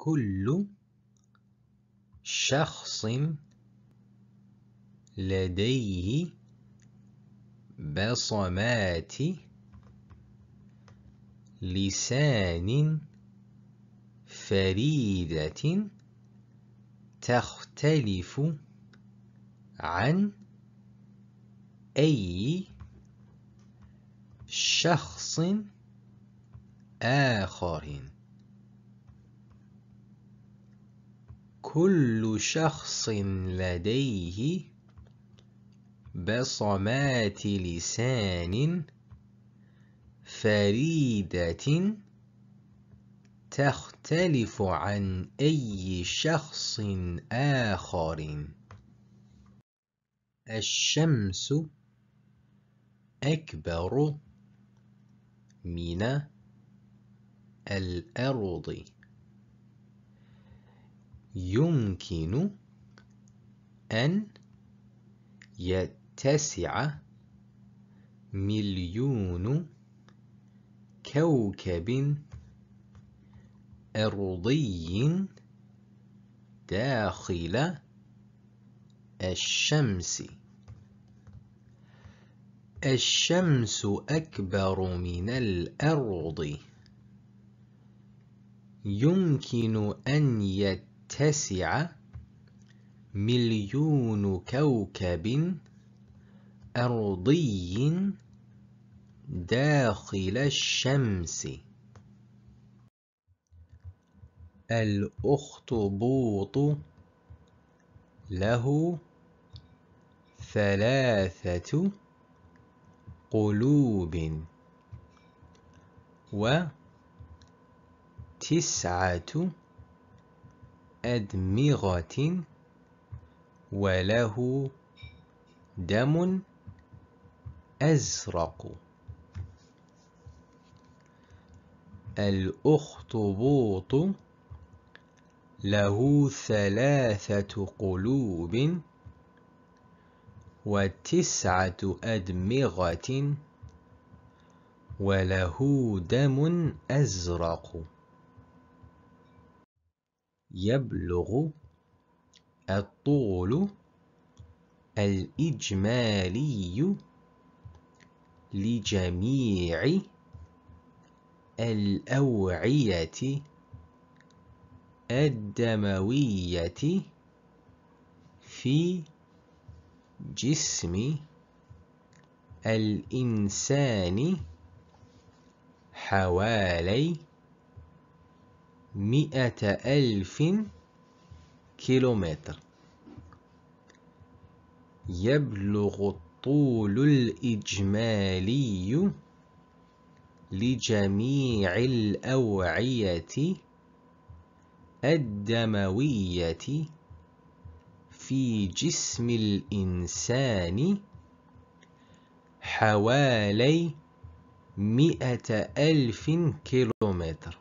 كل شخص لديه بصمات لسان فريدة تختلف عن أي شخص آخر كل شخص لديه بصمات لسان فريدة تختلف عن أي شخص آخر الشمس أكبر من الأرض يمكن أن يتسع مليون كوكب أرضي داخل الشمس الشمس أكبر من الأرض يمكن أن يتسع تسعة مليون كوكب أرضي داخل الشمس الأخطبوط له ثلاثة قلوب وتسعة أدمغة وله دم أزرق الأخطبوط له ثلاثة قلوب وتسعة أدمغة وله دم أزرق يبلغ الطول الإجمالي لجميع الأوعية الدموية في جسم الإنسان حوالي مئة ألف كيلومتر يبلغ الطول الإجمالي لجميع الأوعية الدموية في جسم الإنسان حوالي مئة ألف كيلومتر